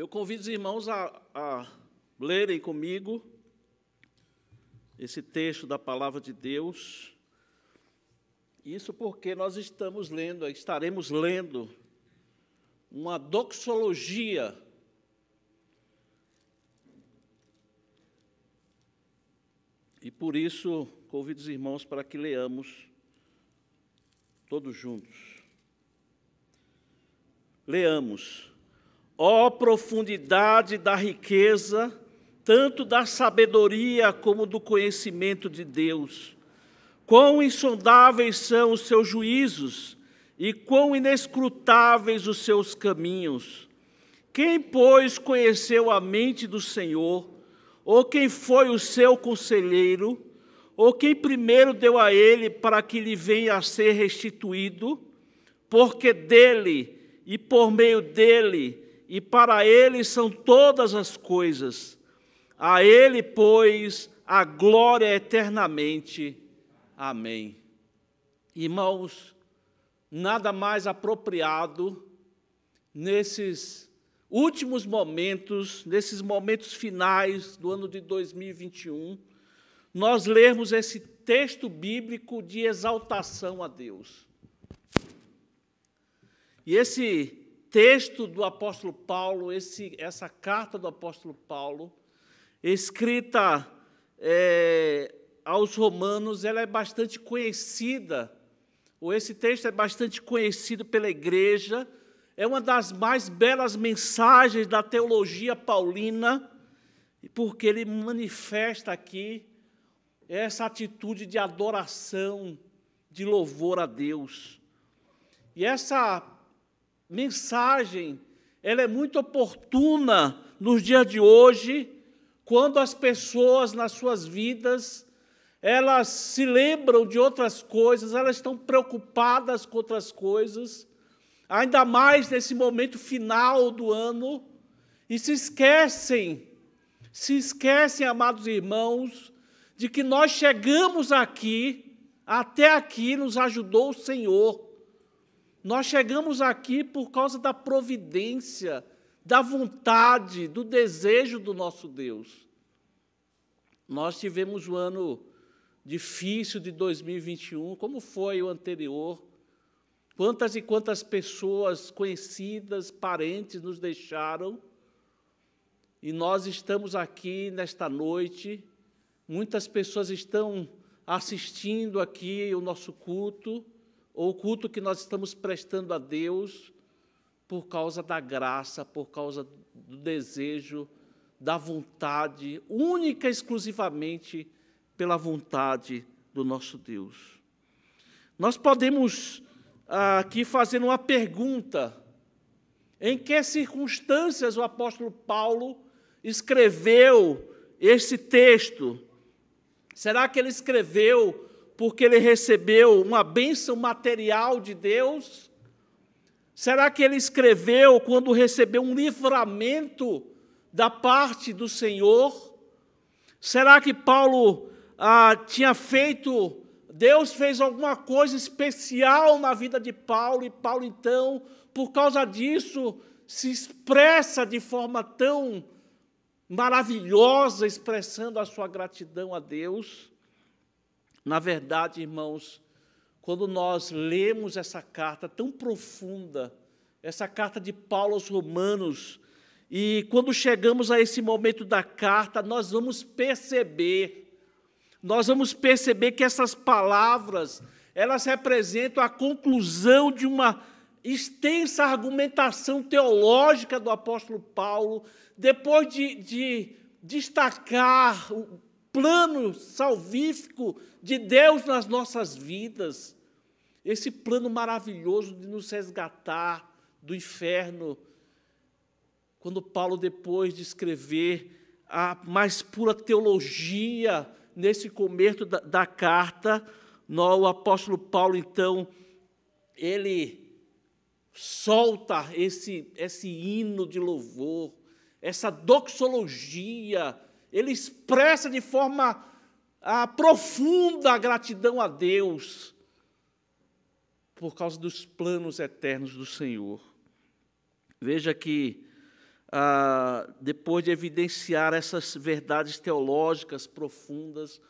Eu convido os irmãos a, a lerem comigo esse texto da palavra de Deus. Isso porque nós estamos lendo, estaremos lendo uma doxologia E por isso, convido os irmãos para que leamos todos juntos. Leamos. Ó profundidade da riqueza, tanto da sabedoria como do conhecimento de Deus! Quão insondáveis são os seus juízos e quão inescrutáveis os seus caminhos! Quem, pois, conheceu a mente do Senhor, ou quem foi o seu conselheiro, ou quem primeiro deu a ele para que lhe venha a ser restituído? Porque dele e por meio dele e para ele são todas as coisas. A ele, pois, a glória é eternamente. Amém. Irmãos, nada mais apropriado nesses últimos momentos, nesses momentos finais do ano de 2021, nós lermos esse texto bíblico de exaltação a Deus. E esse texto do apóstolo Paulo, esse, essa carta do apóstolo Paulo, escrita é, aos romanos, ela é bastante conhecida, ou esse texto é bastante conhecido pela igreja, é uma das mais belas mensagens da teologia paulina, porque ele manifesta aqui essa atitude de adoração, de louvor a Deus. E essa mensagem ela é muito oportuna nos dias de hoje, quando as pessoas nas suas vidas elas se lembram de outras coisas, elas estão preocupadas com outras coisas, ainda mais nesse momento final do ano, e se esquecem, se esquecem, amados irmãos, de que nós chegamos aqui, até aqui nos ajudou o Senhor. Nós chegamos aqui por causa da providência, da vontade, do desejo do nosso Deus. Nós tivemos um ano difícil de 2021, como foi o anterior. Quantas e quantas pessoas conhecidas, parentes nos deixaram. E nós estamos aqui nesta noite. Muitas pessoas estão assistindo aqui o nosso culto ou o culto que nós estamos prestando a Deus por causa da graça, por causa do desejo, da vontade, única e exclusivamente pela vontade do nosso Deus. Nós podemos ah, aqui fazer uma pergunta: em que circunstâncias o apóstolo Paulo escreveu esse texto? Será que ele escreveu porque ele recebeu uma bênção material de Deus? Será que ele escreveu quando recebeu um livramento da parte do Senhor? Será que Paulo ah, tinha feito, Deus fez alguma coisa especial na vida de Paulo, e Paulo, então, por causa disso, se expressa de forma tão maravilhosa, expressando a sua gratidão a Deus? Na verdade, irmãos, quando nós lemos essa carta tão profunda, essa carta de Paulo aos Romanos, e quando chegamos a esse momento da carta, nós vamos perceber, nós vamos perceber que essas palavras, elas representam a conclusão de uma extensa argumentação teológica do apóstolo Paulo, depois de, de destacar plano salvífico de Deus nas nossas vidas, esse plano maravilhoso de nos resgatar do inferno. Quando Paulo, depois de escrever a mais pura teologia nesse começo da, da carta, o apóstolo Paulo, então, ele solta esse, esse hino de louvor, essa doxologia ele expressa de forma a ah, profunda a gratidão a Deus por causa dos planos eternos do Senhor. Veja que, ah, depois de evidenciar essas verdades teológicas profundas,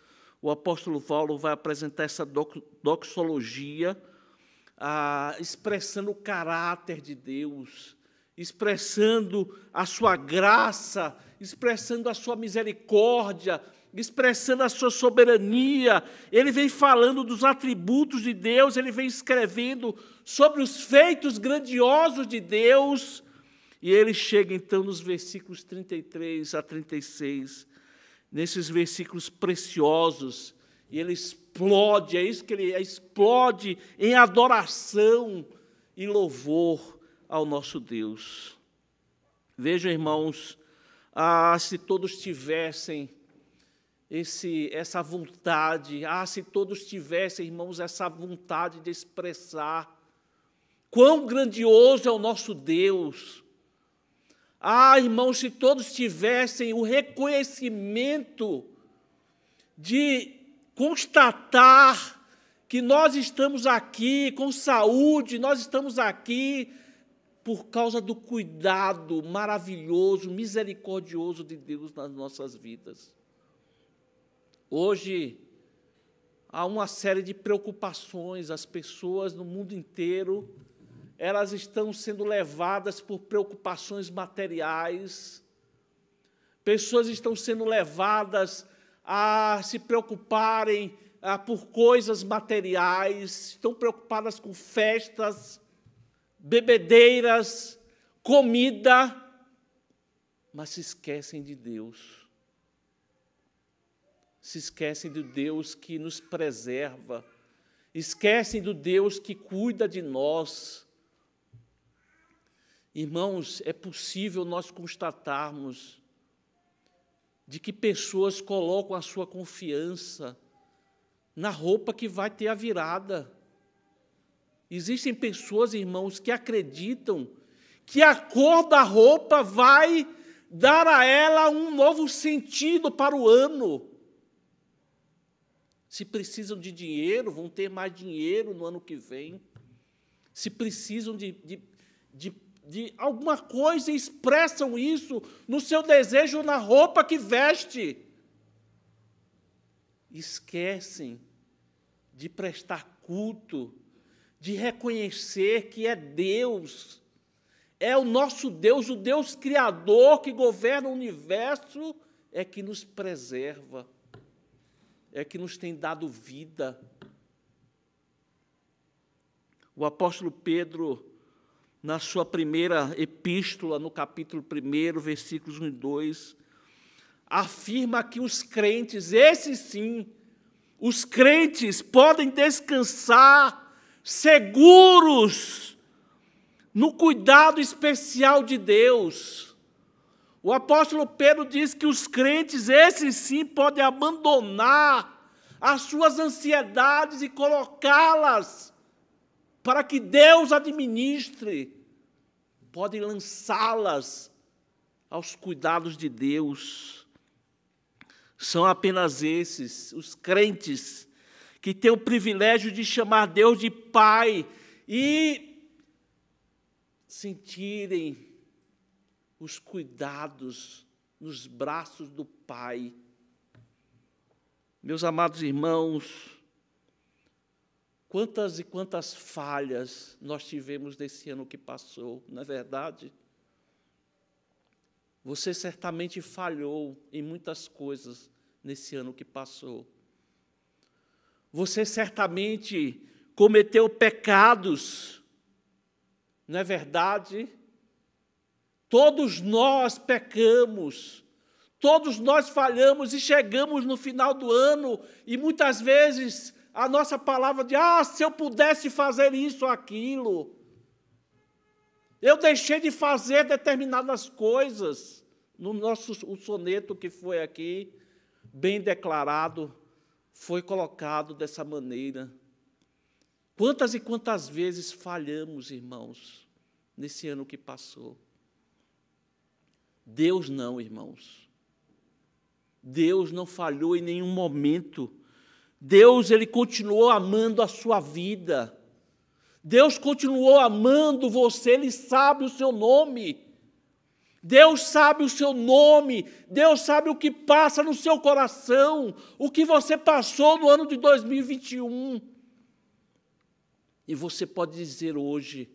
o apóstolo Paulo vai apresentar essa doxologia, ah, expressando o caráter de Deus expressando a sua graça, expressando a sua misericórdia, expressando a sua soberania. Ele vem falando dos atributos de Deus, ele vem escrevendo sobre os feitos grandiosos de Deus. E ele chega então nos versículos 33 a 36, nesses versículos preciosos, e ele explode, é isso que ele é, explode em adoração e louvor ao nosso Deus. Vejam, irmãos, ah, se todos tivessem esse, essa vontade, ah, se todos tivessem, irmãos, essa vontade de expressar quão grandioso é o nosso Deus. Ah, irmãos, se todos tivessem o reconhecimento de constatar que nós estamos aqui com saúde, nós estamos aqui por causa do cuidado maravilhoso, misericordioso de Deus nas nossas vidas. Hoje, há uma série de preocupações, as pessoas no mundo inteiro, elas estão sendo levadas por preocupações materiais, pessoas estão sendo levadas a se preocuparem ah, por coisas materiais, estão preocupadas com festas, bebedeiras, comida, mas se esquecem de Deus. Se esquecem do Deus que nos preserva, esquecem do Deus que cuida de nós. Irmãos, é possível nós constatarmos de que pessoas colocam a sua confiança na roupa que vai ter a virada Existem pessoas, irmãos, que acreditam que a cor da roupa vai dar a ela um novo sentido para o ano. Se precisam de dinheiro, vão ter mais dinheiro no ano que vem. Se precisam de, de, de, de alguma coisa, expressam isso no seu desejo, na roupa que veste. Esquecem de prestar culto de reconhecer que é Deus, é o nosso Deus, o Deus Criador que governa o universo, é que nos preserva, é que nos tem dado vida. O apóstolo Pedro, na sua primeira epístola, no capítulo 1, versículos 1 e 2, afirma que os crentes, esses sim, os crentes podem descansar seguros no cuidado especial de Deus. O apóstolo Pedro diz que os crentes, esses sim, podem abandonar as suas ansiedades e colocá-las para que Deus administre. Podem lançá-las aos cuidados de Deus. São apenas esses, os crentes que tem o privilégio de chamar Deus de Pai e sentirem os cuidados nos braços do Pai. Meus amados irmãos, quantas e quantas falhas nós tivemos nesse ano que passou, não é verdade? Você certamente falhou em muitas coisas nesse ano que passou. Você certamente cometeu pecados, não é verdade? Todos nós pecamos, todos nós falhamos e chegamos no final do ano e muitas vezes a nossa palavra de, ah, se eu pudesse fazer isso ou aquilo, eu deixei de fazer determinadas coisas. No nosso o soneto que foi aqui, bem declarado, foi colocado dessa maneira. Quantas e quantas vezes falhamos, irmãos, nesse ano que passou? Deus não, irmãos. Deus não falhou em nenhum momento. Deus, ele continuou amando a sua vida. Deus continuou amando você, ele sabe o seu nome. Deus sabe o seu nome, Deus sabe o que passa no seu coração, o que você passou no ano de 2021. E você pode dizer hoje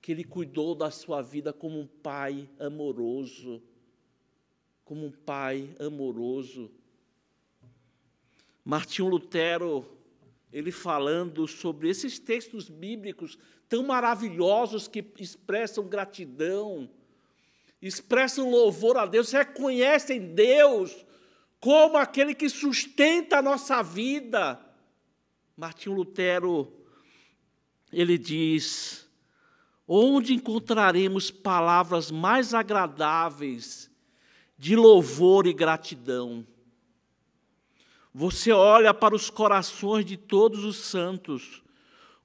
que Ele cuidou da sua vida como um pai amoroso, como um pai amoroso. Martinho Lutero, ele falando sobre esses textos bíblicos tão maravilhosos que expressam gratidão, expressam louvor a Deus, reconhecem Deus como aquele que sustenta a nossa vida. Martinho Lutero, ele diz: onde encontraremos palavras mais agradáveis de louvor e gratidão? Você olha para os corações de todos os santos,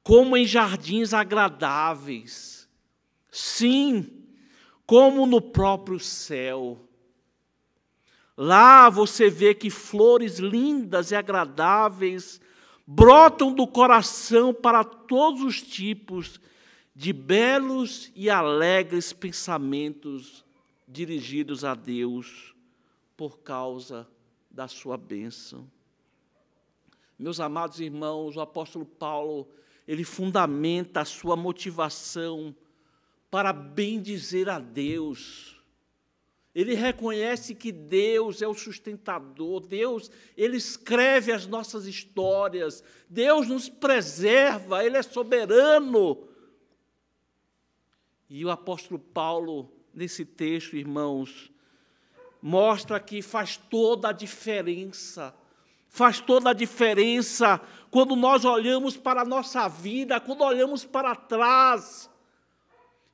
como em jardins agradáveis. Sim, como no próprio céu. Lá você vê que flores lindas e agradáveis brotam do coração para todos os tipos de belos e alegres pensamentos dirigidos a Deus por causa da sua bênção. Meus amados irmãos, o apóstolo Paulo, ele fundamenta a sua motivação para bendizer a Deus. Ele reconhece que Deus é o sustentador, Deus, ele escreve as nossas histórias, Deus nos preserva, ele é soberano. E o apóstolo Paulo, nesse texto, irmãos, mostra que faz toda a diferença. Faz toda a diferença quando nós olhamos para a nossa vida, quando olhamos para trás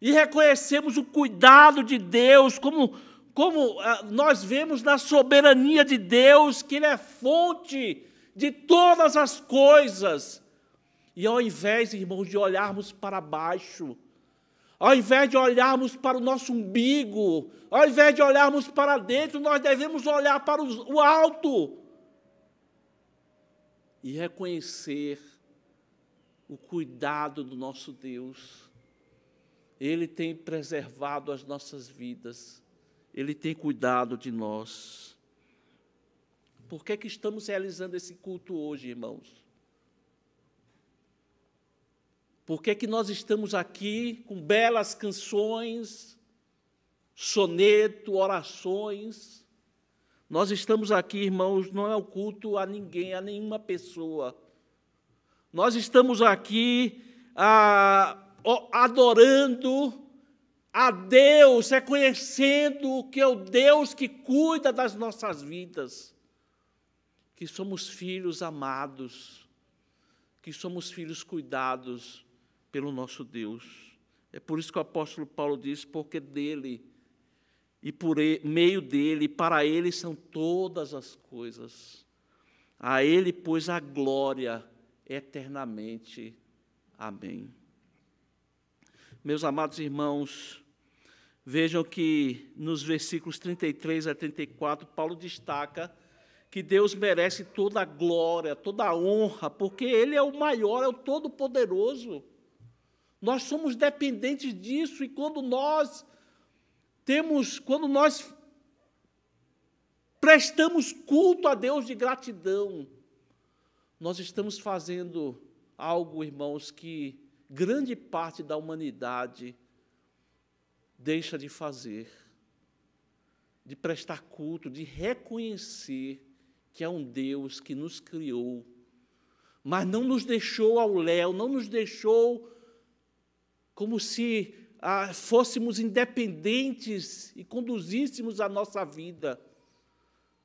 e reconhecemos o cuidado de Deus, como, como ah, nós vemos na soberania de Deus, que Ele é fonte de todas as coisas. E ao invés, irmãos, de olharmos para baixo, ao invés de olharmos para o nosso umbigo, ao invés de olharmos para dentro, nós devemos olhar para o alto e reconhecer o cuidado do nosso Deus ele tem preservado as nossas vidas, Ele tem cuidado de nós. Por que, é que estamos realizando esse culto hoje, irmãos? Por que, é que nós estamos aqui com belas canções, soneto, orações? Nós estamos aqui, irmãos, não é um culto a ninguém, a nenhuma pessoa. Nós estamos aqui a ah, adorando a Deus, reconhecendo que é o Deus que cuida das nossas vidas, que somos filhos amados, que somos filhos cuidados pelo nosso Deus. É por isso que o apóstolo Paulo diz: porque dele e por ele, meio dele, para ele são todas as coisas. A ele, pois, a glória eternamente. Amém. Meus amados irmãos, vejam que nos versículos 33 a 34, Paulo destaca que Deus merece toda a glória, toda a honra, porque Ele é o maior, é o todo-poderoso. Nós somos dependentes disso, e quando nós temos, quando nós prestamos culto a Deus de gratidão, nós estamos fazendo algo, irmãos, que grande parte da humanidade deixa de fazer, de prestar culto, de reconhecer que é um Deus que nos criou, mas não nos deixou ao léu, não nos deixou como se ah, fôssemos independentes e conduzíssemos a nossa vida.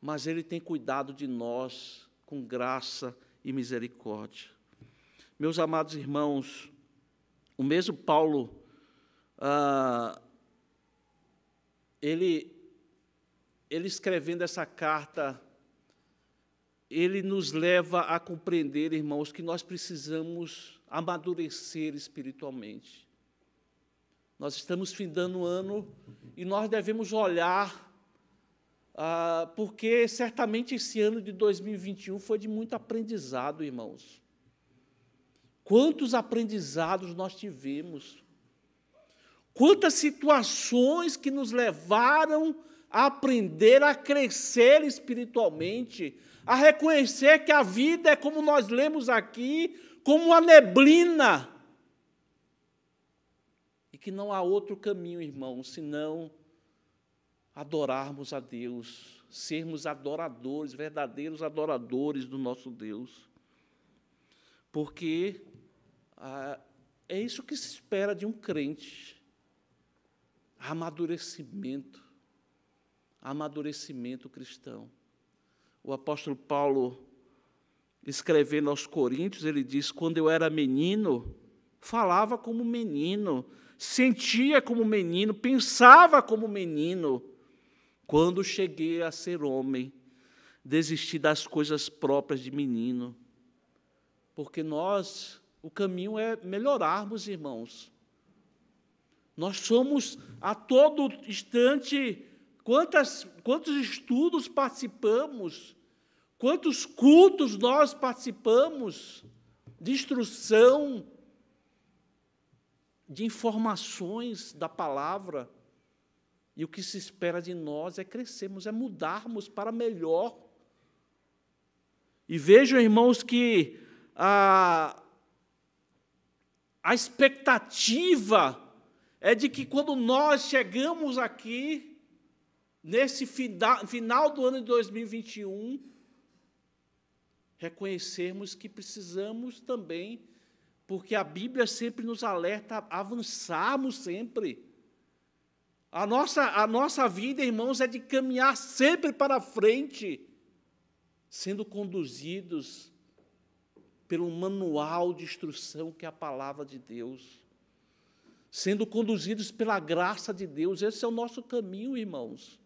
Mas Ele tem cuidado de nós com graça e misericórdia. Meus amados irmãos, o mesmo Paulo, ah, ele, ele escrevendo essa carta, ele nos leva a compreender, irmãos, que nós precisamos amadurecer espiritualmente. Nós estamos findando o ano e nós devemos olhar, ah, porque certamente esse ano de 2021 foi de muito aprendizado, irmãos. Quantos aprendizados nós tivemos. Quantas situações que nos levaram a aprender a crescer espiritualmente, a reconhecer que a vida é como nós lemos aqui, como uma neblina. E que não há outro caminho, irmão, senão adorarmos a Deus, sermos adoradores, verdadeiros adoradores do nosso Deus. Porque ah, é isso que se espera de um crente. Amadurecimento. Amadurecimento cristão. O apóstolo Paulo, escrevendo aos Coríntios, ele diz: Quando eu era menino, falava como menino, sentia como menino, pensava como menino. Quando cheguei a ser homem, desisti das coisas próprias de menino. Porque nós o caminho é melhorarmos, irmãos. Nós somos a todo instante, quantas, quantos estudos participamos, quantos cultos nós participamos, de instrução, de informações da palavra. E o que se espera de nós é crescermos, é mudarmos para melhor. E vejam, irmãos, que a, ah, a expectativa é de que quando nós chegamos aqui, nesse final do ano de 2021, reconhecermos que precisamos também, porque a Bíblia sempre nos alerta, avançarmos sempre. A nossa, a nossa vida, irmãos, é de caminhar sempre para frente, sendo conduzidos pelo manual de instrução que é a palavra de Deus, sendo conduzidos pela graça de Deus. Esse é o nosso caminho, irmãos.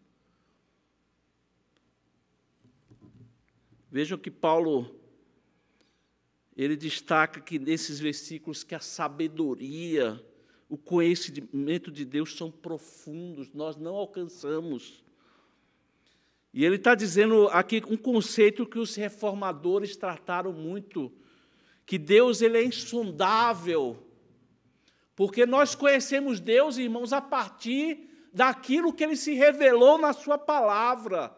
Vejam que Paulo ele destaca que nesses versículos que a sabedoria, o conhecimento de Deus são profundos, nós não alcançamos. E ele está dizendo aqui um conceito que os reformadores trataram muito, que Deus ele é insondável. Porque nós conhecemos Deus, irmãos, a partir daquilo que ele se revelou na sua palavra.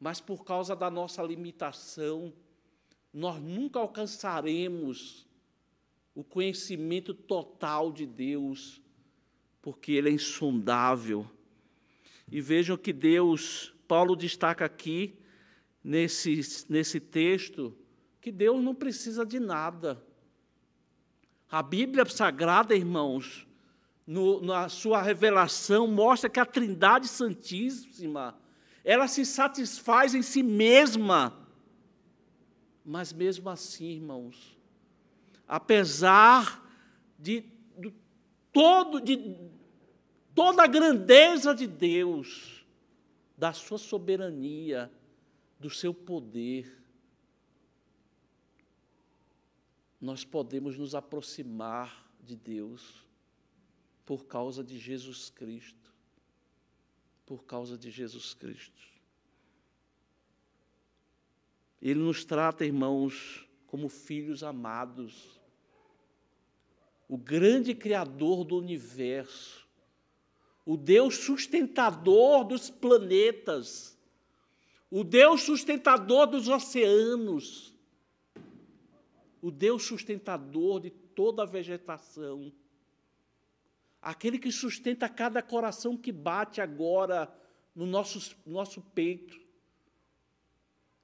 Mas por causa da nossa limitação, nós nunca alcançaremos o conhecimento total de Deus, porque ele é insondável. E vejam que Deus, Paulo destaca aqui, nesse, nesse texto, que Deus não precisa de nada. A Bíblia Sagrada, irmãos, no, na sua revelação, mostra que a Trindade Santíssima, ela se satisfaz em si mesma. Mas mesmo assim, irmãos, apesar de, de todo, de toda a grandeza de Deus, da sua soberania, do seu poder, nós podemos nos aproximar de Deus por causa de Jesus Cristo. Por causa de Jesus Cristo. Ele nos trata, irmãos, como filhos amados. O grande Criador do universo, o Deus sustentador dos planetas, o Deus sustentador dos oceanos, o Deus sustentador de toda a vegetação, aquele que sustenta cada coração que bate agora no nosso, nosso peito,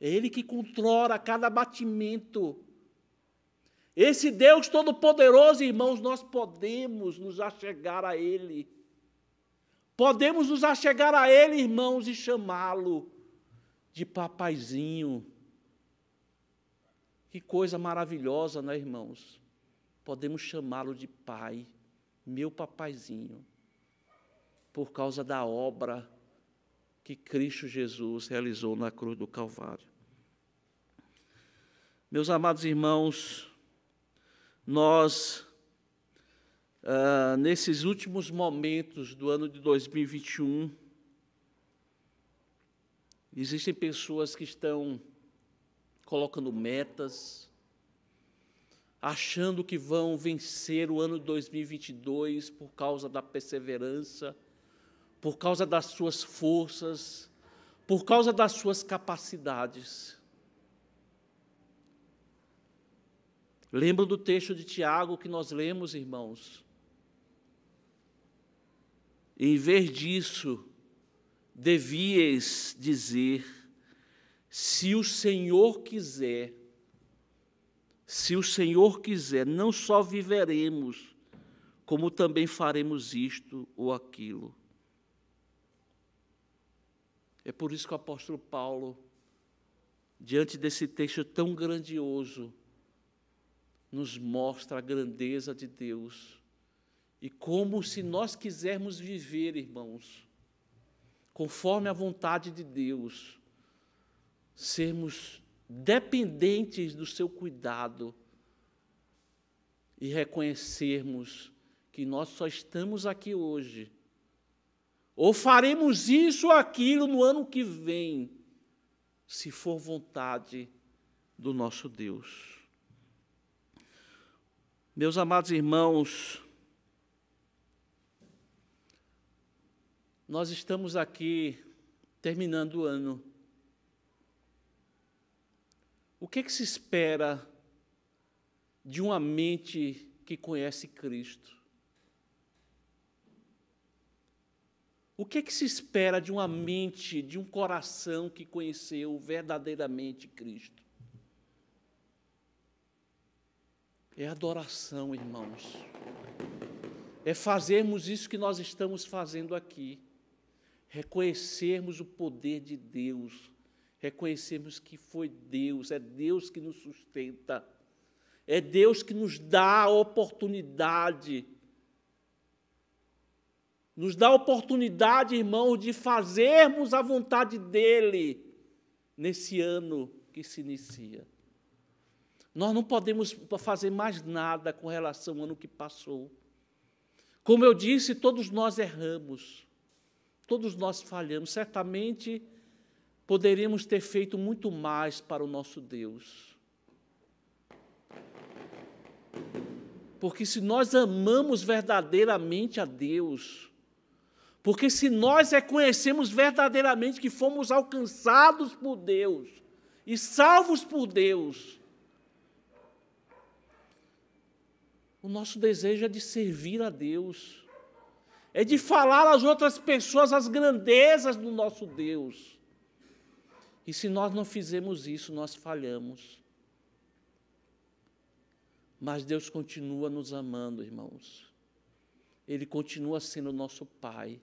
é Ele que controla cada batimento. Esse Deus Todo-Poderoso, irmãos, nós podemos nos achegar a Ele. Podemos nos achegar a Ele, irmãos, e chamá-lo de papaizinho que coisa maravilhosa, né, irmãos? Podemos chamá-lo de Pai, meu papaizinho, por causa da obra que Cristo Jesus realizou na cruz do Calvário. Meus amados irmãos, nós, ah, nesses últimos momentos do ano de 2021, existem pessoas que estão colocando metas, achando que vão vencer o ano 2022 por causa da perseverança, por causa das suas forças, por causa das suas capacidades. Lembra do texto de Tiago que nós lemos, irmãos? Em vez disso, devíeis dizer, se o Senhor quiser, se o Senhor quiser, não só viveremos, como também faremos isto ou aquilo. É por isso que o apóstolo Paulo, diante desse texto tão grandioso, nos mostra a grandeza de Deus e como, se nós quisermos viver, irmãos, conforme a vontade de Deus, sermos dependentes do seu cuidado e reconhecermos que nós só estamos aqui hoje. Ou faremos isso ou aquilo no ano que vem, se for vontade do nosso Deus. Meus amados irmãos, nós estamos aqui terminando o ano. O que é que se espera de uma mente que conhece Cristo? O que é que se espera de uma mente, de um coração que conheceu verdadeiramente Cristo? É adoração, irmãos. É fazermos isso que nós estamos fazendo aqui. Reconhecermos o poder de Deus reconhecemos que foi Deus, é Deus que nos sustenta, é Deus que nos dá a oportunidade. Nos dá a oportunidade, irmãos, de fazermos a vontade dEle nesse ano que se inicia. Nós não podemos fazer mais nada com relação ao ano que passou. Como eu disse, todos nós erramos, todos nós falhamos. Certamente poderíamos ter feito muito mais para o nosso Deus. Porque se nós amamos verdadeiramente a Deus, porque se nós reconhecemos verdadeiramente que fomos alcançados por Deus e salvos por Deus, o nosso desejo é de servir a Deus, é de falar às outras pessoas as grandezas do nosso Deus. E se nós não fizermos isso, nós falhamos. Mas Deus continua nos amando, irmãos. Ele continua sendo nosso Pai.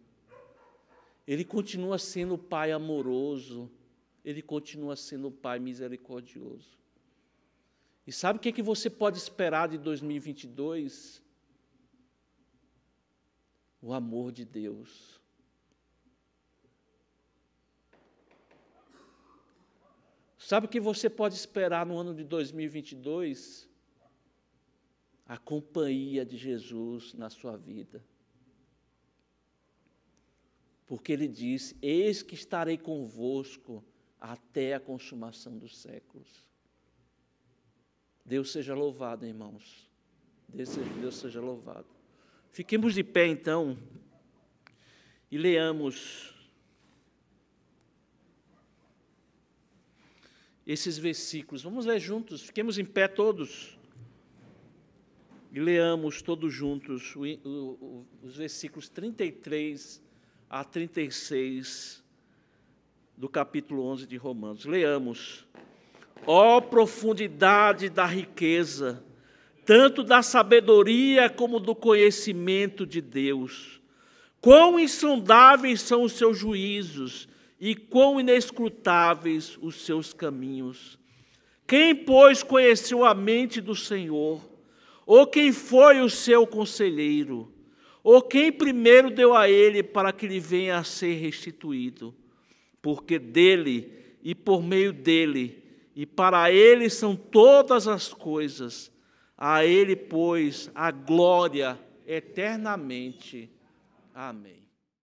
Ele continua sendo o Pai amoroso. Ele continua sendo o Pai misericordioso. E sabe o que, é que você pode esperar de 2022? O amor de Deus. Sabe o que você pode esperar no ano de 2022? A companhia de Jesus na sua vida. Porque ele diz: Eis que estarei convosco até a consumação dos séculos. Deus seja louvado, irmãos. Deus seja louvado. Fiquemos de pé, então, e leamos esses versículos. Vamos ler juntos, fiquemos em pé todos e leamos todos juntos os versículos 33 a 36 do capítulo 11 de Romanos. Leamos. Ó oh, profundidade da riqueza, tanto da sabedoria como do conhecimento de Deus. Quão insondáveis são os seus juízos e quão inescrutáveis os seus caminhos. Quem, pois, conheceu a mente do Senhor? Ou quem foi o seu conselheiro? Ou quem primeiro deu a ele para que lhe venha a ser restituído? Porque dele e por meio dele e para ele são todas as coisas. A ele, pois, a glória eternamente. Amém.